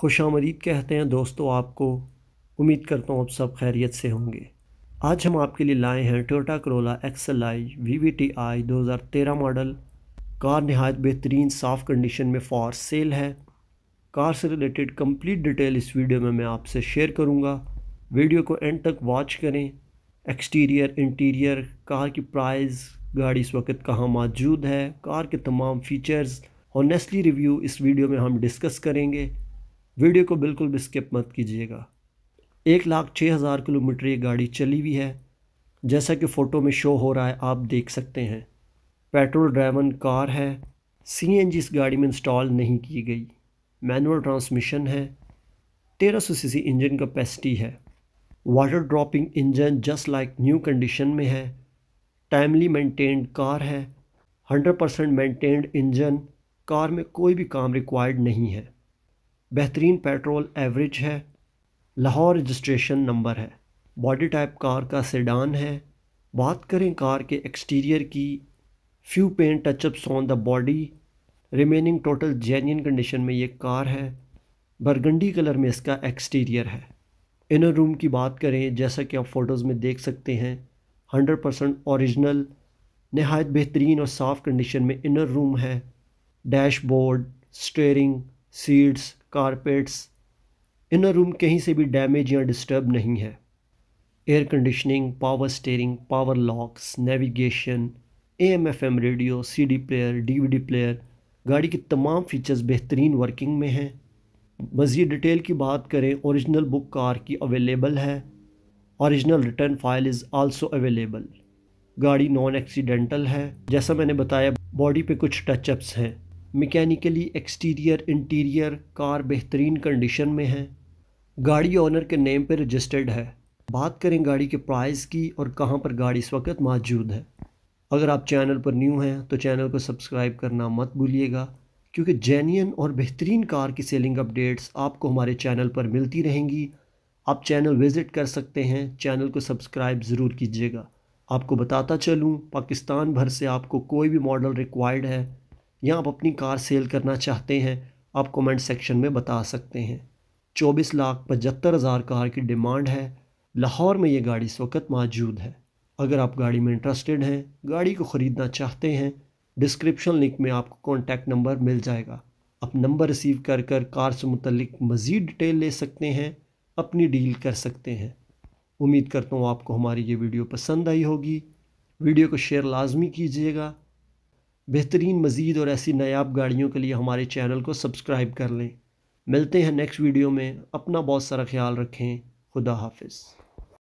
खुश आमदीद कहते हैं दोस्तों आपको उम्मीद करता हूँ आप सब खैरियत से होंगे आज हम आपके लिए लाए हैं Toyota Corolla XL I V V T I दो हज़ार तेरह मॉडल कार नहायत बेहतरीन साफ़ कंडीशन में फॉर सेल है कार से रिलेटेड कम्प्लीट डिटेल इस वीडियो में मैं आपसे शेयर करूँगा वीडियो को एंड तक वॉच करें एक्सटीरियर इंटीरियर कार की प्राइस गाड़ी इस वक्त कहाँ मौजूद है कार के तमाम फीचर्स और नेस्टली रिव्यू इस वीडियो में हम डिस्कस करेंगे वीडियो को बिल्कुल भी स्किप मत कीजिएगा एक लाख छः हज़ार किलोमीटर ये गाड़ी चली हुई है जैसा कि फ़ोटो में शो हो रहा है आप देख सकते हैं पेट्रोल ड्राइवन कार है सी एन जी इस गाड़ी में इंस्टॉल नहीं की गई मैनुअल ट्रांसमिशन है तेरह सौ सी सी इंजन कैपेसिटी है water dropping engine just like new condition में है टाइमली मेंटेन्ड कार है hundred percent maintained engine car में कोई भी काम रिक्वायर्ड नहीं है बेहतरीन पेट्रोल एवरेज है लाहौर रजिस्ट्रेशन नंबर है बॉडी टाइप कार का सेडान है बात करें कार के एक्सटीरियर की few paint touchups on the body remaining total genuine condition में ये कार है बरगंडी कलर में इसका एक्सटीरियर है इनर रूम की बात करें जैसा कि आप फ़ोटोज़ में देख सकते हैं हंड्रेड परसेंट औरिजनल नहायत बेहतरीन और साफ़ कंडीशन में इनर रूम है dashboard steering seats carpets inner room कहीं से भी डैमेज या डिस्टर्ब नहीं है air conditioning power steering power locks navigation M F M radio C D player D V D player गाड़ी के तमाम फीचर्स बेहतरीन वर्किंग में हैं मज़ीद डिटेल की बात करें ओरिजिनल बुक कार की अवेलेबल है original return file is also available गाड़ी नॉन एक्सीडेंटल है जैसा मैंने बताया बॉडी पे कुछ टचअप्स हैं मैकेनिकली एक्सटीरियर इंटीरियर कार बेहतरीन कंडीशन में है गाड़ी ऑनर के नेम पर रजिस्टर्ड है बात करें गाड़ी के प्राइस की और कहाँ पर गाड़ी इस वक्त मौजूद है अगर आप चैनल पर न्यू हैं तो चैनल को सब्सक्राइब करना मत भूलिएगा क्योंकि जेन्यन और बेहतरीन कार की सेलिंग अपडेट्स आपको हमारे चैनल पर मिलती रहेंगी आप चैनल विज़िट कर सकते हैं चैनल को सब्सक्राइब ज़रूर कीजिएगा आपको बताता चलूँ पाकिस्तान भर से आपको कोई भी मॉडल रिक्वायर्ड है या आप अपनी कार सेल करना चाहते हैं आप कमेंट सेक्शन में बता सकते हैं चौबीस लाख पचहत्तर हज़ार कार की डिमांड है लाहौर में ये गाड़ी इस वक्त मौजूद है अगर आप गाड़ी में इंटरेस्टेड हैं गाड़ी को ख़रीदना चाहते हैं डिस्क्रिप्शन लिंक में आपको कॉन्टैक्ट नंबर मिल जाएगा आप नंबर रिसीव कर कर कार से मुतलिक मज़ीद डिटेल ले सकते हैं अपनी डील कर सकते हैं उम्मीद करता हूँ आपको हमारी ये वीडियो पसंद आई होगी वीडियो को शेयर लाजमी कीजिएगा बेहतरीन मज़ीद और ऐसी नायाब गाड़ियों के लिए हमारे चैनल को सब्सक्राइब कर लें मिलते हैं नेक्स्ट वीडियो में अपना बहुत सारा ख्याल रखें खुदा हाफिज़